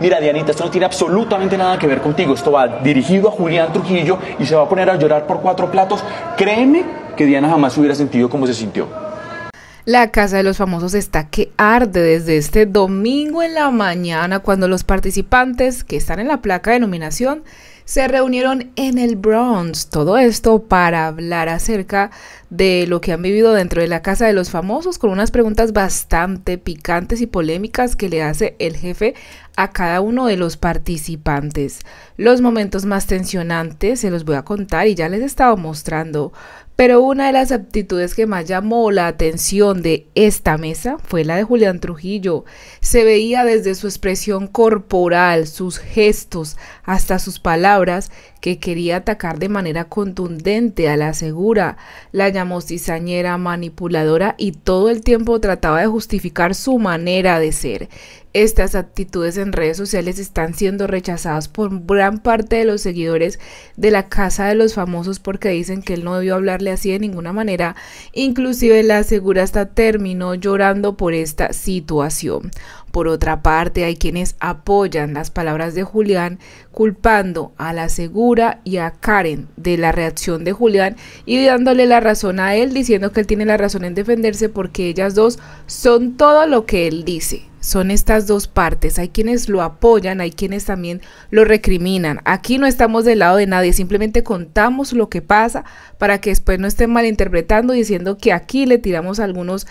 mira Dianita, esto no tiene absolutamente nada que ver contigo, esto va dirigido a Julián Trujillo y se va a poner a llorar por cuatro platos, créeme que Diana jamás hubiera sentido como se sintió. La Casa de los Famosos está que arde desde este domingo en la mañana cuando los participantes que están en la placa de nominación se reunieron en el Bronx. Todo esto para hablar acerca de lo que han vivido dentro de la Casa de los Famosos con unas preguntas bastante picantes y polémicas que le hace el jefe a cada uno de los participantes. Los momentos más tensionantes se los voy a contar y ya les he estado mostrando pero una de las aptitudes que más llamó la atención de esta mesa fue la de Julián Trujillo. Se veía desde su expresión corporal, sus gestos, hasta sus palabras, que quería atacar de manera contundente a la segura. La llamó cizañera, manipuladora y todo el tiempo trataba de justificar su manera de ser. Estas actitudes en redes sociales están siendo rechazadas por gran parte de los seguidores de la Casa de los Famosos porque dicen que él no debió hablarle así de ninguna manera. Inclusive la asegura hasta terminó llorando por esta situación. Por otra parte, hay quienes apoyan las palabras de Julián culpando a la segura y a Karen de la reacción de Julián y dándole la razón a él diciendo que él tiene la razón en defenderse porque ellas dos son todo lo que él dice son estas dos partes. Hay quienes lo apoyan, hay quienes también lo recriminan. Aquí no estamos del lado de nadie, simplemente contamos lo que pasa para que después no estén malinterpretando diciendo que aquí le tiramos a algunos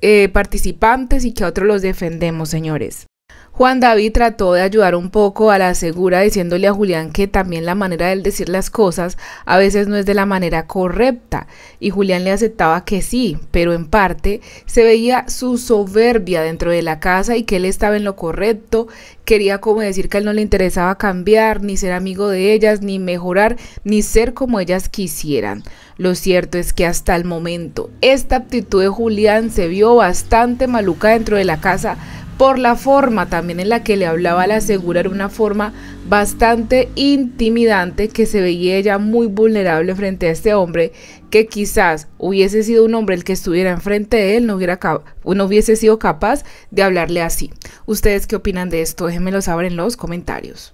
eh, participantes y que a otros los defendemos, señores. Juan David trató de ayudar un poco a la segura diciéndole a Julián que también la manera de decir las cosas a veces no es de la manera correcta y Julián le aceptaba que sí, pero en parte se veía su soberbia dentro de la casa y que él estaba en lo correcto, quería como decir que él no le interesaba cambiar, ni ser amigo de ellas, ni mejorar, ni ser como ellas quisieran. Lo cierto es que hasta el momento esta actitud de Julián se vio bastante maluca dentro de la casa por la forma también en la que le hablaba la segura, era una forma bastante intimidante que se veía ella muy vulnerable frente a este hombre que quizás hubiese sido un hombre el que estuviera enfrente de él, no, hubiera, no hubiese sido capaz de hablarle así. ¿Ustedes qué opinan de esto? Déjenmelo saber en los comentarios.